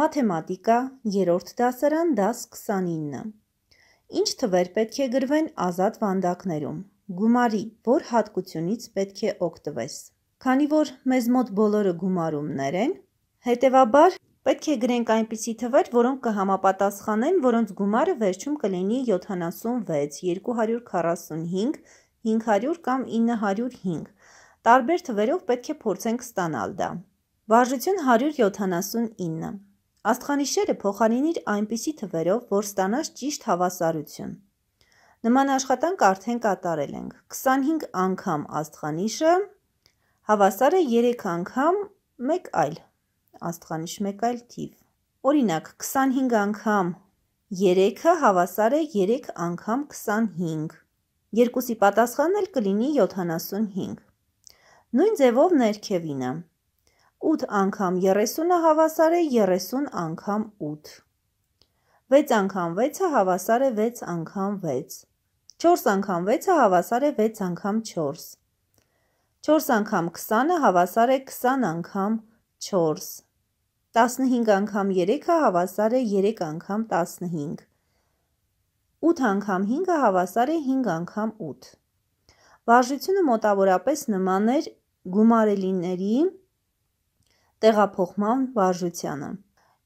Մաթեմատիկա, 3-րդ դասարան, դաս 29։ Ինչ թվեր պետք է գրվեն ազատ վանդակներում։ Գումարի, որ հատկությունից պետք է օգտվես։ Քանի որ մեզ մոտ բոլորը գումարումներ են, հետևաբար պետք է գրենք այնպիսի թվեր, որոնք կհամապատասխանեն, որոնց գումարը վերջում կլինի 76, 245, 500 կամ 905։ Տարբեր թվերով պետք է փորձենք ստանալ դա։ Վարժություն 179 Աստխանիշերը փոխարինիր այնպիսի թվերով, որ ստանաս ճիշտ հավասարություն։ Նման աշխատանք արդեն կատարել ենք։ 25 անգամ աստխանիշը հավասար է 3 անգամ 1 այլ աստխանիշ 1 այլ թիվ։ Օրինակ 25 անգամ 3-ը հավասար է 3 անգամ 25։ Երկուսի պատասխանն էլ կլինի 75։ Նույն ձևով ներքևինը 8 անգամ 30-ը հավասար է 30 անգամ 8։ 6 անգամ 6-ը հավասար է 6 անգամ 6։ 4 անգամ 6-ը հավասար է 6 անգամ 4։ 4 անգամ 20-ը հավասար է 20 անգամ 4։ 15 անգամ 3-ը հավասար է 3 անգամ 15։ 8 անգամ 5-ը հավասար է 5 անգամ 8։ Վարժությունը մոտավորապես նման էր գումարելիների տեղափոխման վարժությանը։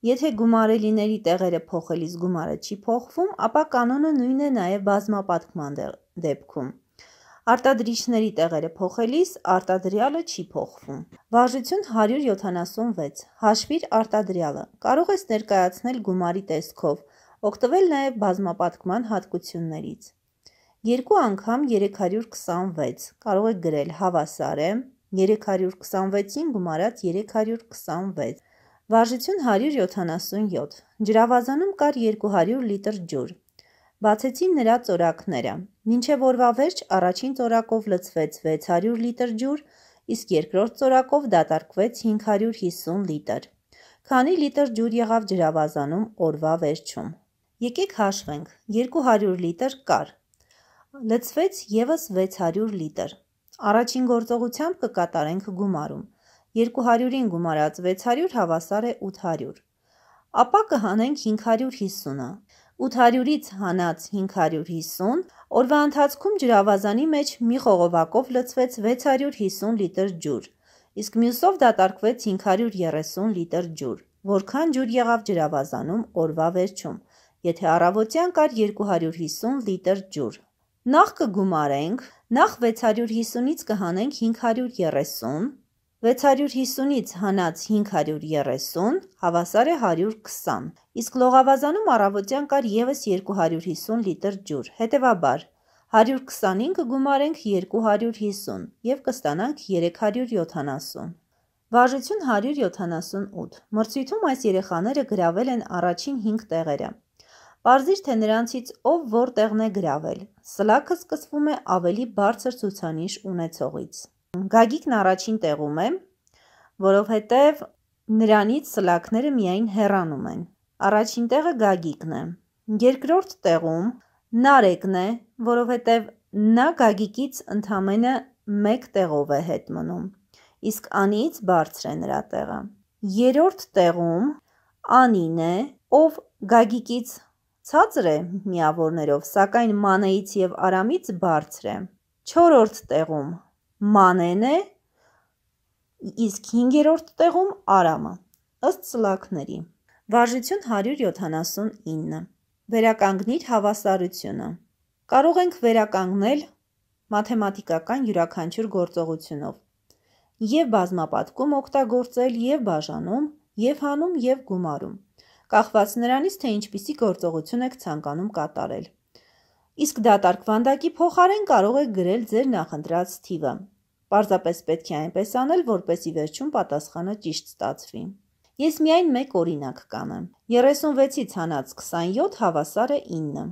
Եթե գումարելիների տեղերը փոխելիս գումարը չի փոխվում, ապա կանոնը նույնն է նաև բազմապատկման դե- դեպքում։ Արտադրիչների տեղերը փոխելիս արտադրյալը չի փոխվում։ Վարժություն 176. Հաշվիր արտադրյալը։ Կարող ես ներկայացնել գումարի տեսքով, օգտվել նաև բազմապատկման հատկություններից։ 2 անգամ 326 կարող եք գրել հավասար է 1 326-ին գումարած 326, վարժություն 177, ջրավազանում կար 200 լիտր ջուր, բացեցին նրա ծորակները, մինչև որվա վերջ առաջին ծորակով լծվեց 600 լիտր ջուր, իսկ երկրորդ ծորակով դատարկվեց 550 լիտր, քանի լիտր ջուր եղավ ջրավազանում օրվա վերջում։ Եկեք հաշվենք, 200 լիտր կար, լծվեց եվս 600 լիտր, Առաջին գործողությամբ կկատարենք գումարում։ 200-ին գումարած 600 հավասար է 800։ Ապա կհանենք 550-ը։ 800-ից հանած 550, օրվա ընթացքում ջրավազանի մեջ մի խողովակով լցվեց 650 լիտր ջուր, իսկ մյուսով դատարկվեց 530 լիտր ջուր, որքան ջուր եղավ ջրավազանում օրվա վերջում, եթե առավոտյան կար 250 լիտր ջուր։ Նախ կգումարենք Նախ 650-ից կհանենք 530, 650-ից հանած 530 հավասար է 120, իսկ լողավազանում առավոտյան կար եվս 250 լիտր ջուր, հետևաբար 120-ին կգումարենք 250 և կստանանք 370։ Վաժություն 178։ Մրցույթում այս երեխաները գրավել են առաջին 5 տեղերը։ Պարզիր, թե նրանցից ով որտեղն է գրավել։ Սլաքը սկսվում է ավելի բարձր ցուցանիշ ունեցողից։ Գագիկն առաջին տեղում է, որովհետև նրանից սլաքները միայն հեռանում են։ Առաջին տեղը Գագիկն է։ Երկրորդ տեղում Նարեկն է, որովհետև նա Գագիկից ընդամենը մեկ տեղով է հետ մնում, իսկ Անիից բարձր է նրա տեղը։ Երրորդ տեղում Անին է, ով Գագիկից Ցածր է միավորներով, սակայն Մանեից եւ Արամից բարձր է։ 4-րդ տեղում Մանեն է, իսկ 5-րդ տեղում Արամը, ըստ սլաքների։ Վարժություն 179։ Վերականգնիր հավասարությունը։ Կարող ենք վերականգնել մաթեմատիկական յուրաքանչյուր գործողությունով։ Եվ բազմապատկում օգտագործել, եւ բաժանում, եւ հանում, եւ գումարում կախված նրանից, թե ինչպիսի գործողություն եք ցանկանում կատարել։ Իսկ դատարկ վանդակի փոխարեն կարող եք գրել ձեր նախընտրած թիվը։ Պարզապես պետք է այնպես անել, որպեսի վերջում պատասխանը ճիշտ ստացվի։ Ես միայն մեկ օրինակ կանեմ։ 36-ից հանած 27 հավասար է 9։